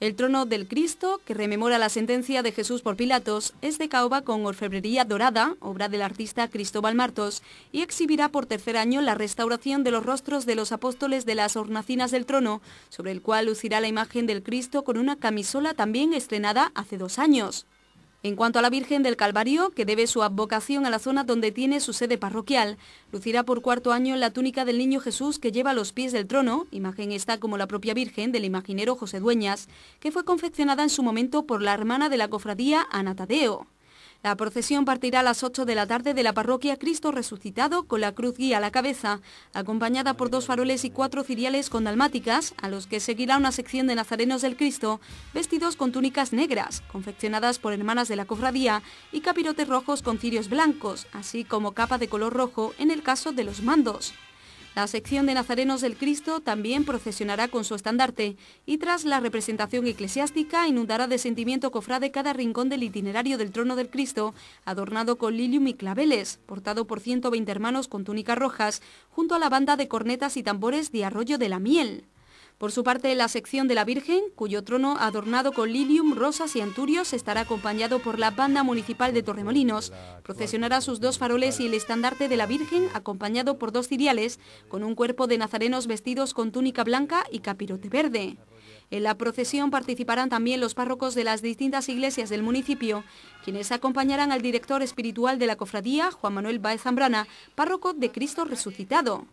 El trono del Cristo, que rememora la sentencia de Jesús por Pilatos, es de caoba con orfebrería dorada, obra del artista Cristóbal Martos, y exhibirá por tercer año la restauración de los rostros de los apóstoles de las hornacinas del trono, sobre el cual lucirá la imagen del Cristo con una camisola también estrenada hace dos años. En cuanto a la Virgen del Calvario, que debe su advocación a la zona donde tiene su sede parroquial, lucirá por cuarto año la túnica del Niño Jesús que lleva a los pies del trono, imagen esta como la propia Virgen del imaginero José Dueñas, que fue confeccionada en su momento por la hermana de la cofradía Ana Tadeo. La procesión partirá a las 8 de la tarde de la parroquia Cristo Resucitado con la cruz guía a la cabeza, acompañada por dos faroles y cuatro ciriales con dalmáticas, a los que seguirá una sección de nazarenos del Cristo, vestidos con túnicas negras, confeccionadas por hermanas de la cofradía, y capirotes rojos con cirios blancos, así como capa de color rojo en el caso de los mandos. La sección de Nazarenos del Cristo también procesionará con su estandarte y tras la representación eclesiástica inundará de sentimiento cofrade cada rincón del itinerario del trono del Cristo, adornado con lilium y claveles, portado por 120 hermanos con túnicas rojas, junto a la banda de cornetas y tambores de Arroyo de la Miel. Por su parte, la sección de la Virgen, cuyo trono adornado con lilium, rosas y anturios estará acompañado por la banda municipal de Torremolinos, procesionará sus dos faroles y el estandarte de la Virgen acompañado por dos ciriales, con un cuerpo de nazarenos vestidos con túnica blanca y capirote verde. En la procesión participarán también los párrocos de las distintas iglesias del municipio, quienes acompañarán al director espiritual de la cofradía, Juan Manuel Baez Zambrana, párroco de Cristo Resucitado.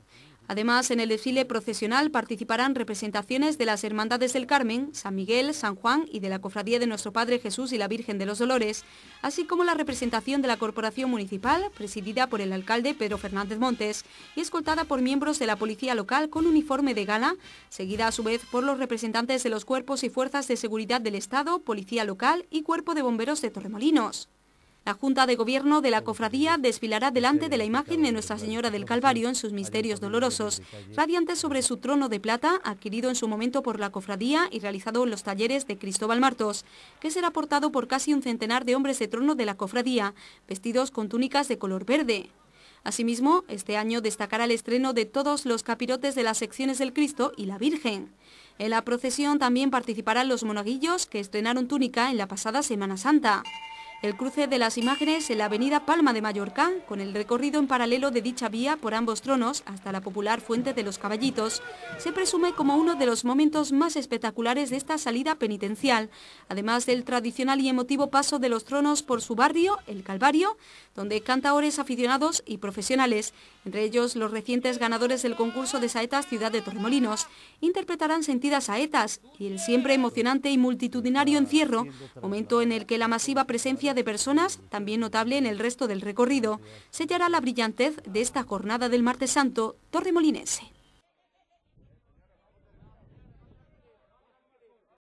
Además, en el desfile procesional participarán representaciones de las Hermandades del Carmen, San Miguel, San Juan y de la Cofradía de Nuestro Padre Jesús y la Virgen de los Dolores, así como la representación de la Corporación Municipal, presidida por el alcalde Pedro Fernández Montes y escoltada por miembros de la Policía Local con uniforme de gala, seguida a su vez por los representantes de los cuerpos y fuerzas de seguridad del Estado, Policía Local y Cuerpo de Bomberos de Torremolinos. La Junta de Gobierno de la Cofradía desfilará delante de la imagen de Nuestra Señora del Calvario en sus misterios dolorosos, radiante sobre su trono de plata, adquirido en su momento por la Cofradía y realizado en los talleres de Cristóbal Martos, que será portado por casi un centenar de hombres de trono de la Cofradía, vestidos con túnicas de color verde. Asimismo, este año destacará el estreno de todos los capirotes de las secciones del Cristo y la Virgen. En la procesión también participarán los monaguillos que estrenaron túnica en la pasada Semana Santa. El cruce de las imágenes en la avenida Palma de Mallorca, con el recorrido en paralelo de dicha vía por ambos tronos hasta la popular Fuente de los Caballitos, se presume como uno de los momentos más espectaculares de esta salida penitencial, además del tradicional y emotivo paso de los tronos por su barrio, el Calvario, donde cantaores aficionados y profesionales, entre ellos los recientes ganadores del concurso de saetas Ciudad de Torremolinos, interpretarán sentidas saetas y el siempre emocionante y multitudinario encierro, momento en el que la masiva presencia de personas, también notable en el resto del recorrido, sellará la brillantez de esta jornada del martes santo torremolinense.